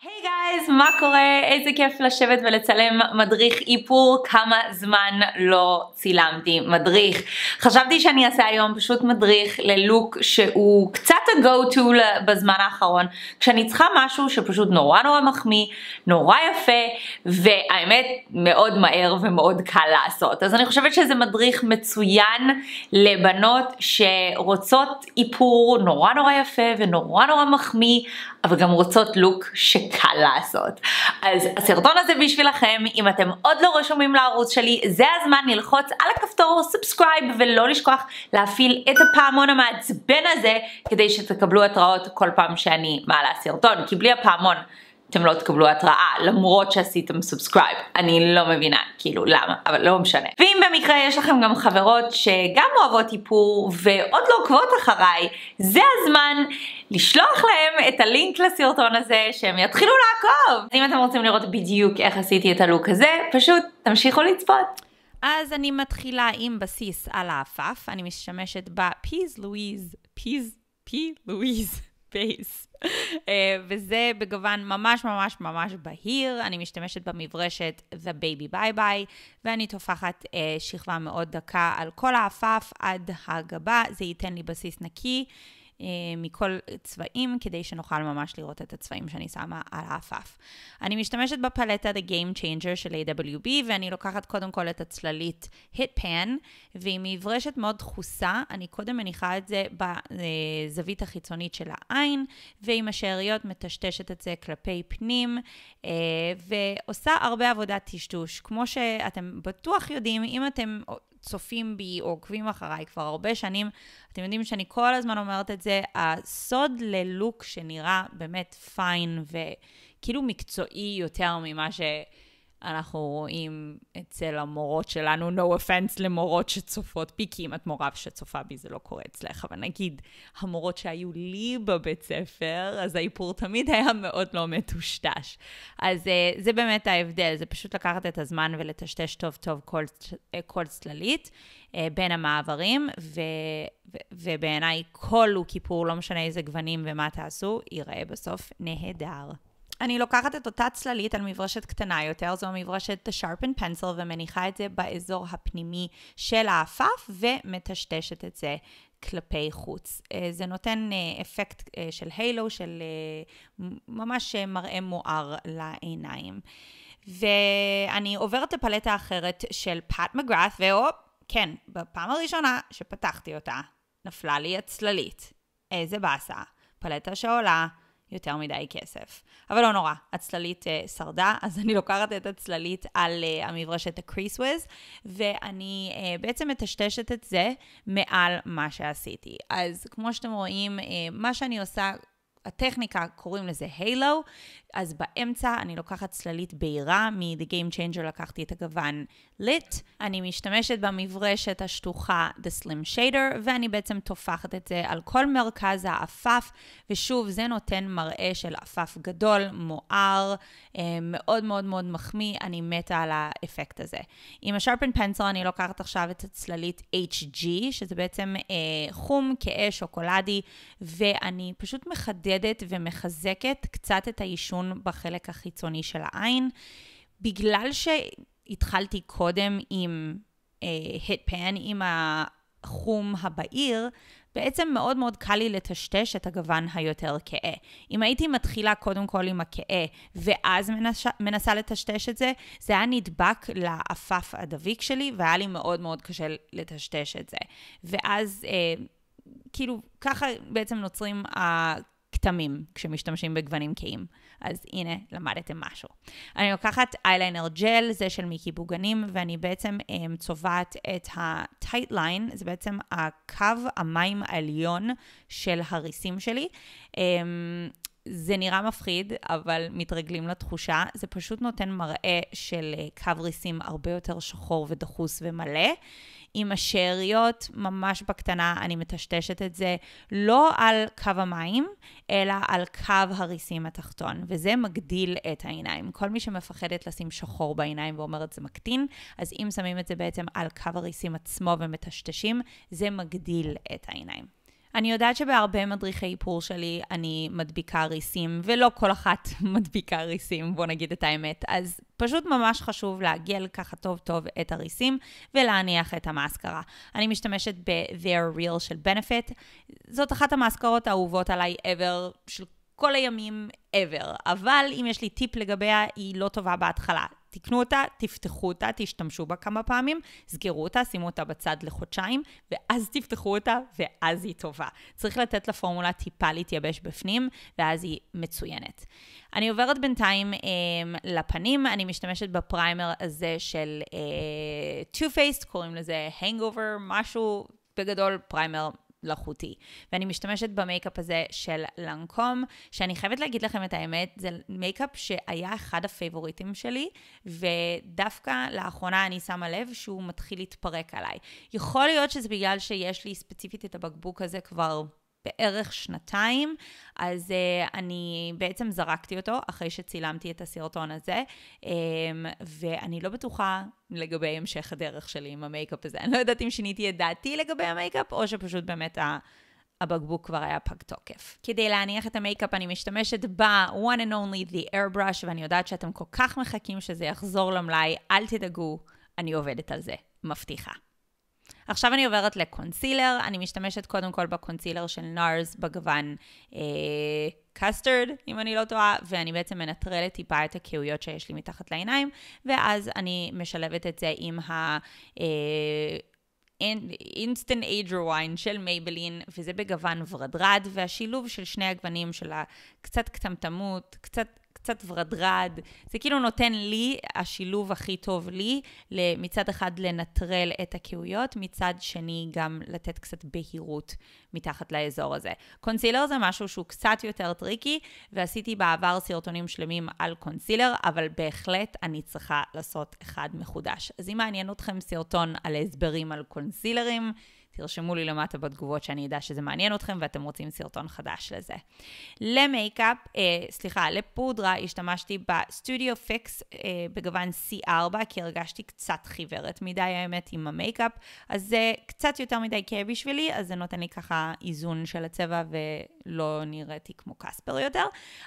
hey גייז, מה קורה? איזה כיף לשבת ולצלם מדריך איפור, כמה זמן לא צילמתי מדריך. חשבתי שאני אעשה היום פשוט מדריך ללוק שהוא קצת ה-go-to בזמן האחרון, כשאני צריכה משהו שפשוט נורא נורא מחמיא, נורא יפה, והאמת מאוד מהר ומאוד קל לעשות. אז אני חושבת שזה מדריך מצוין לבנות שרוצות איפור נורא נורא יפה ונורא נורא מחמיא, אבל גם רוצות לוק שקל קל לעשות. אז הסרטון הזה בשבילכם, אם אתם עוד לא רשומים לערוץ שלי, זה הזמן ללחוץ על הכפתור סאבסקרייב ולא לשכוח להפעיל את הפעמון המעצבן הזה כדי שתקבלו התראות כל פעם שאני מעלה סרטון, כי בלי הפעמון אתם לא תקבלו התראה למרות שעשיתם סובסקרייב. אני לא מבינה כאילו למה, אבל לא משנה. ואם במקרה יש לכם גם חברות שגם אוהבות איפור ועוד לא עוקבות אחריי, זה הזמן לשלוח להם את הלינק לסרטון הזה שהם יתחילו לעקוב. אז אם אתם רוצים לראות בדיוק איך עשיתי את הלוק הזה, פשוט תמשיכו לצפות. אז אני מתחילה עם בסיס על העפעף, אני משתמשת בפיז לואיז, פיז, פי לואיז. בייס. אה, וזה בגוון ממש ממש ממש בהיר, אני משתמשת במברשת The Baby Bye Bye, ואני טופחת uh, שכבה מאוד דקה על כל העפעף עד הגבה, זה ייתן לי בסיס נקי. אה, מכל צבעים, כדי שנוכל ממש לראות את הצבעים שאני שמה על העפעף. אני משתמשת בפלטה The Game Changer של AWB, ואני לוקחת קודם כל את הצללית hit pan, והיא מברשת מאוד דחוסה, אני קודם מניחה את זה בזווית החיצונית של העין, ועם השאריות מטשטשת את זה כלפי פנים, אה, ועושה הרבה עבודת טשטוש. כמו שאתם בטוח יודעים, אם אתם צופים בי או עוקבים אחריי כבר הרבה שנים, אתם יודעים שאני כל הזמן אומרת את זה, הסוד ללוק שנראה באמת פיין וכאילו מקצועי יותר ממה ש... אנחנו רואים אצל המורות שלנו, no offense למורות שצופות בי, כי אם את מורה שצופה בי זה לא קורה אצלך, אבל נגיד, המורות שהיו לי בבית ספר, אז האיפור תמיד היה מאוד לא מטושטש. אז אה, זה באמת ההבדל, זה פשוט לקחת את הזמן ולטשטש טוב טוב כל, אה, כל צללית אה, בין המעברים, ו, ו, ובעיניי כל לוק איפור, לא משנה איזה גוונים ומה תעשו, ייראה בסוף נהדר. אני לוקחת את אותה צללית על מברשת קטנה יותר, זו מברשת sharp and pencil, ומניחה את זה באזור הפנימי של האפף, ומטשטשת את זה כלפי חוץ. אה, זה נותן אה, אפקט אה, של הילו, של ממש מראה מואר לעיניים. ואני עוברת לפלטה אחרת של פאט מגראט, והופ, כן, בפעם הראשונה שפתחתי אותה, נפלה לי הצללית. איזה באסה. פלטה שעולה יותר מדי כסף. אבל לא נורא, הצללית אה, שרדה, אז אני לוקחת את הצללית על אה, המברשת הקריסוויז, ואני אה, בעצם מטשטשת את זה מעל מה שעשיתי. אז כמו שאתם רואים, אה, מה שאני עושה... הטכניקה, קוראים לזה הילו, אז באמצע אני לוקחת צללית בהירה, מ-The Game Changer לקחתי את הגוון ליט, אני משתמשת במברשת השטוחה The Slim Shader, ואני בעצם טופחת את זה על כל מרכז העפף, ושוב, זה נותן מראה של עפף גדול, מואר, אה, מאוד מאוד מאוד מחמיא, אני מתה על האפקט הזה. עם השרפן פנסל אני לוקחת עכשיו את הצללית HG, שזה בעצם אה, חום כאה שוקולדי, ואני פשוט מחדדת ומחזקת קצת את העישון. חיסון בחלק החיצוני של העין. בגלל שהתחלתי קודם עם היט uh, פן, עם החום הבהיר, בעצם מאוד מאוד קל לי לטשטש את הגוון היותר כהה. אם הייתי מתחילה קודם כל עם הכהה, ואז מנסה, מנסה לטשטש את זה, זה היה נדבק לעפף הדביק שלי, והיה לי מאוד מאוד קשה לטשטש את זה. ואז... אה, כאילו, ככה בעצם נוצרים ה... אה, כתמים כשמשתמשים בגוונים כהים. אז הנה, למדתם משהו. אני לוקחת אייליינר ג'ל, זה של מיקי בוגנים, ואני בעצם um, צובעת את ה-tight line, זה בעצם הקו המים העליון של הריסים שלי. Um, זה נראה מפחיד, אבל מתרגלים לתחושה. זה פשוט נותן מראה של אה, קו ריסים הרבה יותר שחור ודחוס ומלא. עם השאריות ממש בקטנה, אני מטשטשת את זה לא על קו המים, אלא על קו הריסים התחתון, וזה מגדיל את העיניים. כל מי שמפחדת לשים שחור בעיניים ואומרת זה מקטין, אז אם שמים את זה בעצם על קו הריסים עצמו ומטשטשים, זה מגדיל את העיניים. אני יודעת שבהרבה מדריכי איפור שלי אני מדביקה ריסים, ולא כל אחת מדביקה ריסים, בוא נגיד את האמת. אז פשוט ממש חשוב לעגל ככה טוב טוב את הריסים ולהניח את המאסקרה. אני משתמשת ב-Their Real של Benefit. זאת אחת המאסקרות האהובות עליי ever של כל הימים ever, אבל אם יש לי טיפ לגביה, היא לא טובה בהתחלה. תקנו אותה, תפתחו אותה, תשתמשו בה כמה פעמים, סגרו אותה, שימו אותה בצד לחודשיים, ואז תפתחו אותה, ואז היא טובה. צריך לתת לפורמולה טיפה להתייבש בפנים, ואז היא מצוינת. אני עוברת בינתיים אה, לפנים, אני משתמשת בפריימר הזה של אה, Two-Faced, קוראים לזה Hangover, משהו בגדול פריימר מלאכותי. ואני משתמשת במייקאפ הזה של לנקום, שאני חייבת להגיד לכם את האמת, זה מייקאפ שהיה אחד הפייבוריטים שלי, ודווקא לאחרונה אני שמה לב שהוא מתחיל להתפרק עליי. יכול להיות שזה בגלל שיש לי ספציפית את הבקבוק הזה כבר... בערך שנתיים, אז uh, אני בעצם זרקתי אותו אחרי שצילמתי את הסרטון הזה, um, ואני לא בטוחה לגבי המשך הדרך שלי עם המייקאפ הזה. אני לא יודעת אם שיניתי את דעתי לגבי המייקאפ, או שפשוט באמת ה... הבקבוק כבר היה פג תוקף. כדי להניח את המייקאפ אני משתמשת ב-one and only the airbrush, ואני יודעת שאתם כל כך מחכים שזה יחזור למלאי, אל תדאגו, אני עובדת על זה, מבטיחה. עכשיו אני עוברת לקונסילר, אני משתמשת קודם כל בקונסילר של נארס בגוון אה, קסטרד, אם אני לא טועה, ואני בעצם מנטרלת טיפה את הכאויות שיש לי מתחת לעיניים, ואז אני משלבת את זה עם ה... אה, אינסטנט אייג'ר וויין של מייבלין, וזה בגוון ורדרד, והשילוב של שני הגוונים של הקצת קטמטמות, קצת קצת ורדרד. זה כאילו נותן לי, השילוב הכי טוב לי, מצד אחד לנטרל את הכאויות, מצד שני גם לתת קצת בהירות מתחת לאזור הזה. קונסילר זה משהו שהוא קצת יותר טריקי, ועשיתי בעבר סרטונים שלמים על קונסילר, אבל בהחלט אני צריכה לעשות אחד מחודש. אז אם מעניין אתכם סרטון על הסברים על קונסילרים, תרשמו לי למטה בתגובות שאני אדע שזה מעניין אתכם ואתם רוצים סרטון חדש לזה. למייקאפ, אה, סליחה, לפודרה השתמשתי בסטודיו פיקס אה, בגוון C4, כי הרגשתי קצת חיוורת מדי האמת עם המייקאפ, אז זה קצת יותר מדי כאב בשבילי, אז זה נותן לי ככה איזון של הצבע ו... לא נראיתי כמו קספר יותר.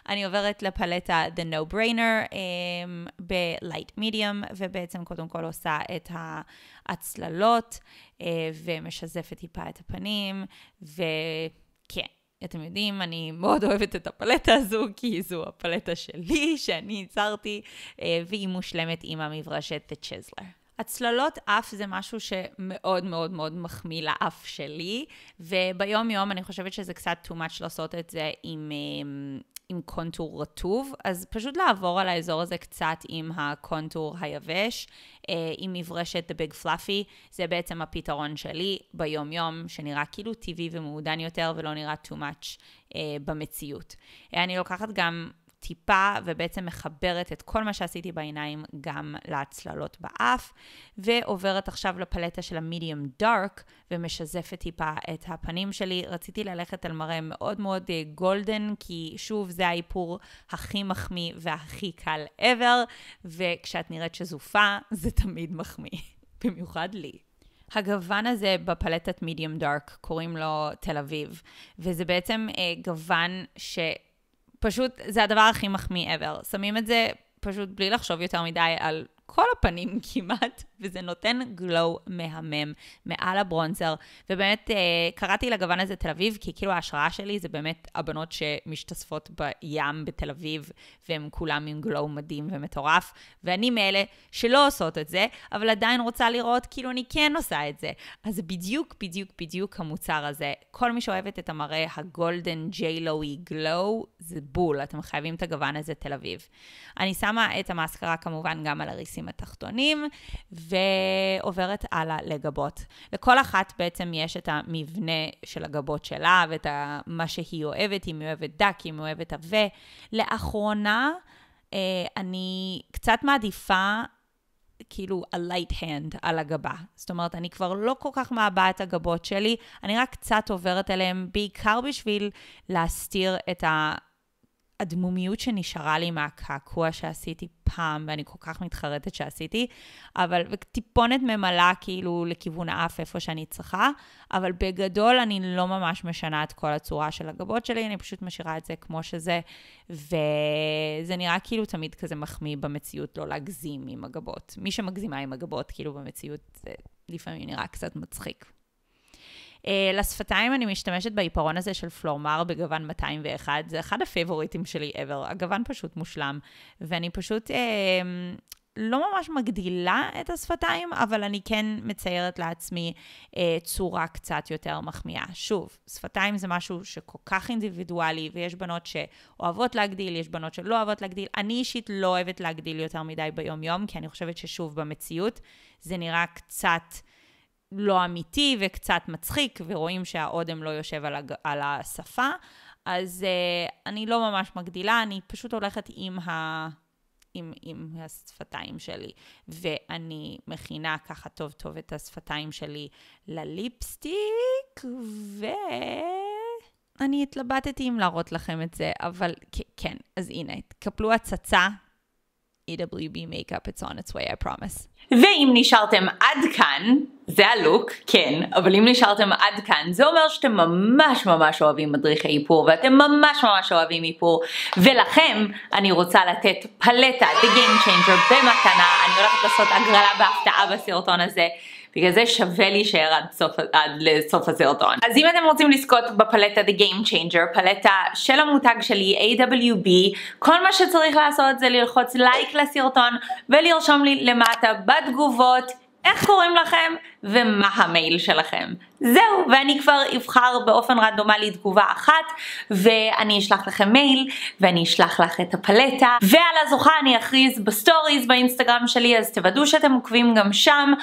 אני עוברת לפלטה The No Brainer um, אמ, ב-Light Medium, ובעצם קודם כל עושה את ההצללות, uh, ומשזפת טיפה את הפנים, וכן. אתם יודעים, אני מאוד אוהבת את הפלטה הזו, כי זו הפלטה שלי, שאני ייצרתי, אה, והיא מושלמת עם המברשת The Chisler. הצללות אף זה משהו שמאוד מאוד מאוד מחמיא לאף שלי, וביום-יום אני חושבת שזה קצת too much לעשות את זה עם, אה, עם קונטור רטוב, אז פשוט לעבור על האזור הזה קצת עם הקונטור היבש, אה, עם מברשת The Big Fluffy, זה בעצם הפתרון שלי ביום-יום, שנראה כאילו טבעי ומעודן יותר ולא נראה too much אה, במציאות. אני לוקחת גם... טיפה ובעצם מחברת את כל מה שעשיתי בעיניים גם להצללות באף, ועוברת עכשיו לפלטה של המדיום דארק ומשזפת טיפה את הפנים שלי. רציתי ללכת על מראה מאוד מאוד גולדן, אה, כי שוב זה האיפור הכי מחמיא והכי קל ever, וכשאת נראית שזופה זה תמיד מחמיא, במיוחד לי. הגוון הזה בפלטת מדיום דארק, קוראים לו תל אביב, וזה בעצם אה, גוון ש... פשוט, זה הדבר הכי מחמיא ever. שמים את זה פשוט בלי לחשוב יותר מדי על כל הפנים כמעט, וזה נותן גלו מהמם מעל הברונזר. ובאמת, אה, קראתי לגוון הזה תל אביב, כי כאילו ההשראה שלי זה באמת הבנות שמשתספות בים בתל אביב, והן כולן עם גלו מדהים ומטורף, ואני מאלה שלא עושות את זה, אבל עדיין רוצה לראות כאילו אני כן עושה את זה. אז בדיוק, בדיוק, בדיוק המוצר הזה. כל מי שאוהבת את המראה הגולדן ג'יילואי גלו, זה בול, אתם חייבים את הגוון הזה תל אביב. אני שמה את המאסקרה כמובן גם על הריסים. החלקים התחתונים, ועוברת הלאה לגבות. לכל אחת בעצם יש את המבנה של הגבות שלה ואת מה שהיא אוהבת, אם היא אוהבת דק, אם היא אוהבת עבה. לאחרונה, אה, אני קצת מעדיפה כאילו a light hand על הגבה. זאת אומרת, אני כבר לא כל כך מעבה את הגבות שלי, אני רק קצת עוברת עליהן, בעיקר בשביל להסתיר את ה... הדמומיות שנשארה לי מהקעקוע שעשיתי פעם, ואני כל כך מתחרטת שעשיתי, אבל טיפונת ממלאה כאילו לכיוון האף איפה שאני צריכה, אבל בגדול אני לא ממש משנה את כל הצורה של הגבות שלי, אני פשוט משאירה את זה כמו שזה, וזה נראה כאילו תמיד כזה מחמיא במציאות לא להגזים עם הגבות. מי שמגזימה עם הגבות, כאילו במציאות, זה לפעמים נראה קצת מצחיק. Uh, לשפתיים אני משתמשת בעיפרון הזה של פלורמר בגוון 201, זה אחד הפייבוריטים שלי ever, הגוון פשוט מושלם, ואני פשוט... uh, לא ממש מגדילה את השפתיים, אבל אני כן מציירת לעצמי uh, צורה קצת יותר מחמיאה. שוב, שפתיים זה משהו שכל כך אינדיבידואלי, ויש בנות שאוהבות להגדיל, יש בנות שלא אוהבות להגדיל. אני אישית לא אוהבת להגדיל יותר מדי ביום-יום, כי אני חושבת ששוב, במציאות זה נראה קצת... לא אמיתי וקצת מצחיק, ורואים שהאודם לא יושב על, הג... על השפה, אז uh, אני לא ממש מגדילה, אני פשוט הולכת עם, ה... עם, עם השפתיים שלי, ואני מכינה ככה טוב טוב את השפתיים שלי לליפסטיק, ו... אני התלבטתי אם להראות לכם את זה, אבל כן, אז הנה, קפלו הצצה AWB makeup, it's on its way, I promise. ואם נשארתם עד כאן, זה הלוק, כן, אבל אם נשארתם עד כאן, זה אומר שאתם ממש ממש אוהבים מדריכי איפור, ואתם ממש ממש אוהבים איפור, ולכם אני רוצה לתת פלטה, The Game Changer, במתנה, אני הולכת לעשות הגרלה בהפתעה בסרטון הזה. בגלל זה שווה להישאר עד, סוף, עד לסוף הסרטון. אז אם אתם רוצים לזכות בפלטה The Game Changer, פלטה של המותג שלי, AWB, כל מה שצריך לעשות זה ללחוץ לייק לסרטון ולרשום לי למטה בתגובות. איך קוראים לכם ומה המייל שלכם. זהו, ואני כבר אבחר באופן רנדומלי תגובה אחת, ואני אשלח לכם מייל, ואני אשלח לך את הפלטה, ועל הזוכה אני אכריז בסטוריז באינסטגרם שלי, אז תוודאו שאתם עוקבים גם שם.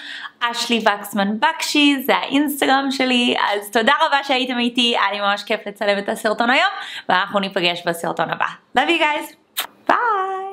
אשלי וקסמן בקשי, זה האינסטגרם שלי, אז תודה רבה שהייתם איתי, היה לי ממש כיף לצלם את הסרטון היום, ואנחנו ניפגש בסרטון הבא. Love you guys, ביי!